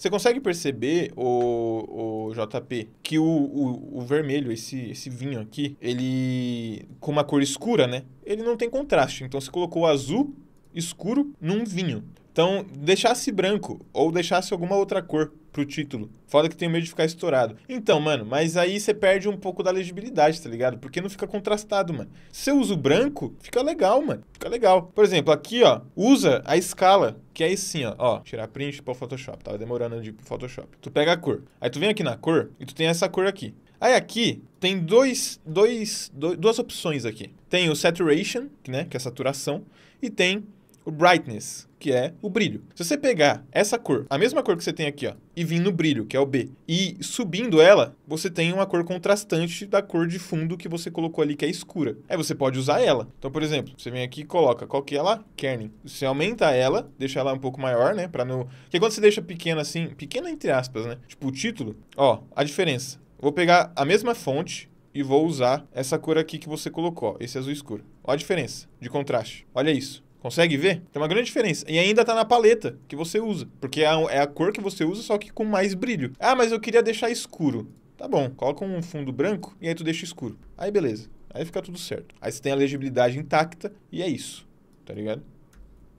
Você consegue perceber, o, o JP, que o, o, o, vermelho, esse, esse vinho aqui, ele. com uma cor escura, né? Ele não tem contraste. Então você colocou o azul escuro num vinho. Então, deixasse branco ou deixasse alguma outra cor pro título. Foda que tem medo de ficar estourado. Então, mano, mas aí você perde um pouco da legibilidade, tá ligado? Porque não fica contrastado, mano. Se eu uso branco, fica legal, mano. Fica legal. Por exemplo, aqui, ó, usa a escala que é isso sim, ó. ó tirar print para o Photoshop. Tava demorando de ir pro Photoshop. Tu pega a cor. Aí tu vem aqui na cor e tu tem essa cor aqui. Aí aqui tem dois, dois, dois duas opções aqui. Tem o saturation, né, que é saturação, e tem o brightness, que é o brilho. Se você pegar essa cor, a mesma cor que você tem aqui, ó, e vir no brilho, que é o B, e subindo ela, você tem uma cor contrastante da cor de fundo que você colocou ali, que é escura. Aí você pode usar ela. Então, por exemplo, você vem aqui e coloca, qual que é ela? Kerning. Você aumenta ela, deixa ela um pouco maior, né, para no Porque quando você deixa pequena assim, pequena entre aspas, né, tipo o título, ó, a diferença. Vou pegar a mesma fonte, e vou usar essa cor aqui que você colocou, ó, esse azul escuro. Olha a diferença de contraste. Olha isso. Consegue ver? Tem uma grande diferença. E ainda tá na paleta que você usa. Porque é a, é a cor que você usa, só que com mais brilho. Ah, mas eu queria deixar escuro. Tá bom, coloca um fundo branco e aí tu deixa escuro. Aí beleza. Aí fica tudo certo. Aí você tem a legibilidade intacta e é isso. Tá ligado?